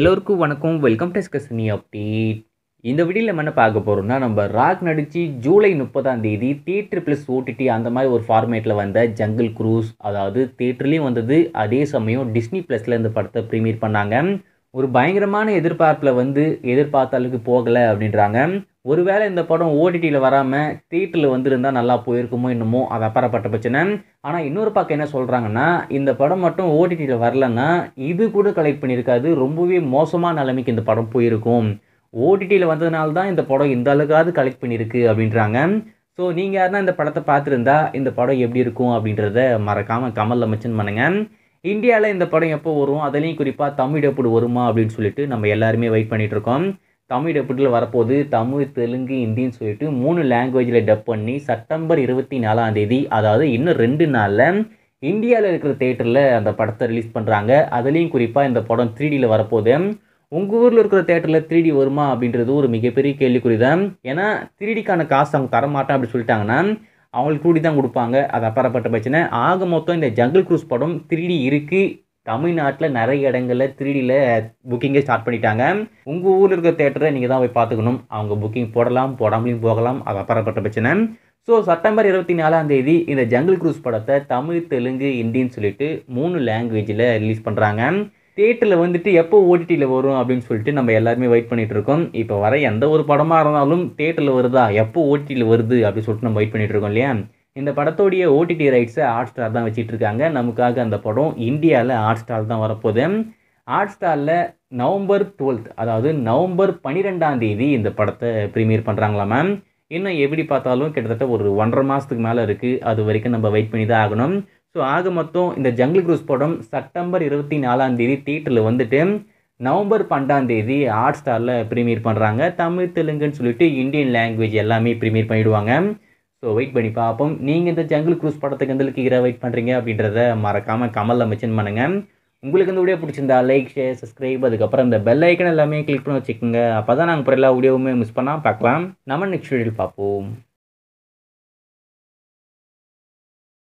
எல்லோருக்கும் வணக்கம் welcome to எஸ்கசனி update இந்த வீடியோவில் நம்ம என்ன பார்க்க போகிறோம்னா நம்ம ராக் நடித்து ஜூலை முப்பதாம் தேதி தேட்ரு ப்ளஸ் ஓடிடி அந்த மாதிரி ஒரு ஃபார்மேட்டில் வந்த ஜங்கிள் க்ரூஸ் அதாவது தேட்டர்லேயும் வந்தது அதே சமயம் டிஸ்னி ப்ளஸில் இந்த படத்தை ப்ரீமியர் பண்ணாங்க ஒரு பயங்கரமான எதிர்பார்ப்பில் வந்து எதிர்பார்த்த அளவுக்கு போகலை அப்படின்றாங்க ஒருவேளை இந்த படம் ஓடிடியில் வராமல் தியேட்டரில் வந்திருந்தால் நல்லா போயிருக்குமோ என்னமோ அது அப்பறப்பட்ட பிரச்சனை ஆனால் இன்னொரு பக்கம் என்ன சொல்கிறாங்கன்னா இந்த படம் மட்டும் ஓடிடியில் வரலன்னா இது கூட கலெக்ட் பண்ணியிருக்காது ரொம்பவே மோசமான நிலைமைக்கு இந்த படம் போயிருக்கும் ஓடிடியில் வந்ததுனால தான் இந்த படம் இந்த அளவுக்காவது கலெக்ட் பண்ணியிருக்கு அப்படின்றாங்க ஸோ நீங்கள் யாருன்னா இந்த படத்தை பார்த்துருந்தா இந்த படம் எப்படி இருக்கும் அப்படின்றத மறக்காமல் கமலில் மென்ஷன் பண்ணுங்கள் இந்தியாவில் இந்த படம் எப்போ வரும் அதுலேயும் குறிப்பாக தமிழ் எப்படி வருமா அப்படின்னு சொல்லிட்டு நம்ம எல்லாருமே வெயிட் பண்ணிகிட்ருக்கோம் இருக்கோம் தமிழ் டப்பிட்டில் வரப்போது தமிழ் தெலுங்கு இந்தின்னு சொல்லிட்டு மூணு லாங்குவேஜில் டப் பண்ணி செப்டம்பர் இருபத்தி நாலாம் தேதி அதாவது இன்னும் ரெண்டு நாளில் இந்தியாவில் இருக்கிற தேட்டரில் அந்த படத்தை ரிலீஸ் பண்ணுறாங்க அதுலேயும் குறிப்பாக இந்த படம் த்ரீ டியில் உங்கள் ஊரில் இருக்கிற தேட்டரில் த்ரீ டி வருமா அப்படின்றது ஒரு மிகப்பெரிய கேள்விக்குறி தான் ஏன்னா த்ரீ டிக்கான காசு அவங்க தரமாட்டேன் அப்படின்னு சொல்லிட்டாங்கன்னா அவங்களுக்கு கூடி தான் கொடுப்பாங்க அது அப்பறப்பட்ட பிரச்சனை ஆக மொத்தம் இந்த ஜங்கிள் க்ரூஸ் படம் த்ரீ டி இருக்குது தமிழ்நாட்டில் நிறைய இடங்களில் த்ரீடியில் புக்கிங்கே ஸ்டார்ட் பண்ணிட்டாங்க உங்கள் ஊரில் இருக்க தேட்டரை நீங்கள் தான் போய் பார்த்துக்கணும் அவங்க புக்கிங் போடலாம் போடாமலையும் போகலாம் அது அப்புறப்பட்ட பிரச்சனை ஸோ செப்டம்பர் இருபத்தி நாலாம் தேதி இந்த ஜங்கிள் க்ரூஸ் படத்தை தமிழ் தெலுங்கு இந்தின்னு சொல்லிட்டு மூணு லாங்குவேஜில் ரிலீஸ் பண்ணுறாங்க தேட்டரில் வந்துட்டு எப்போ ஓடிடியில் வரும் அப்படின்னு சொல்லிட்டு நம்ம எல்லாருமே வெயிட் பண்ணிட்டு இருக்கோம் இப்போ வர எந்த ஒரு படமாக இருந்தாலும் தேட்டரில் வருதா எப்போ ஓடிடியில் வருது அப்படின்னு சொல்லிட்டு நம்ம வெயிட் பண்ணிகிட்டு இருக்கோம் இல்லையா இந்த படத்தோடைய ஓடிடி ரைட்ஸை ஹாட் ஸ்டார் தான் இருக்காங்க நமக்காக அந்த படம் இந்தியாவில் ஹாட் ஸ்டார் தான் வரப்போகுது ஹாட் ஸ்டாரில் நவம்பர் டுவெல்த் அதாவது நவம்பர் பன்னிரெண்டாம் தேதி இந்த படத்தை ப்ரீமியர் பண்ணுறாங்களா மேம் இன்னும் எப்படி பார்த்தாலும் கிட்டத்தட்ட ஒரு ஒன்றரை மாதத்துக்கு மேலே இருக்குது அது வரைக்கும் நம்ம வெயிட் பண்ணி தான் ஆகணும் ஸோ ஆக மொத்தம் இந்த ஜங்கிள் குரூஸ் படம் செப்டம்பர் இருபத்தி நாலாம் தேதி தியேட்டரில் வந்துட்டு நவம்பர் பன்னெண்டாம் தேதி ஹாட் ஸ்டாரில் ப்ரீமியர் பண்ணுறாங்க தமிழ் தெலுங்குன்னு சொல்லிட்டு இந்தியன் லாங்குவேஜ் எல்லாமே ப்ரீமியர் பண்ணிவிடுவாங்க ஸோ வெயிட் பண்ணி பார்ப்போம் நீங்கள் இந்த ஜங்கிள் க்ரூஸ் படத்துக்கு வந்து கீரை வெயிட் பண்ணுறீங்க அப்படின்றத மறக்காமல் கமலில் மென்ஷன் பண்ணுங்கள் உங்களுக்கு இந்த வீடியோ பிடிச்சிருந்தா லைக் ஷேர் சப்ஸ்கிரைப் அதுக்கப்புறம் இந்த பெல் ஐக்கன் எல்லாமே கிளிக் பண்ணி வச்சுக்கோங்க அப்போ தான் நாங்கள் பிற எல்லா வீடியோவுமே மிஸ் பண்ணால் பார்க்கலாம் நம்ம நெக்ஸ்ட் வீடியோவில் பார்ப்போம்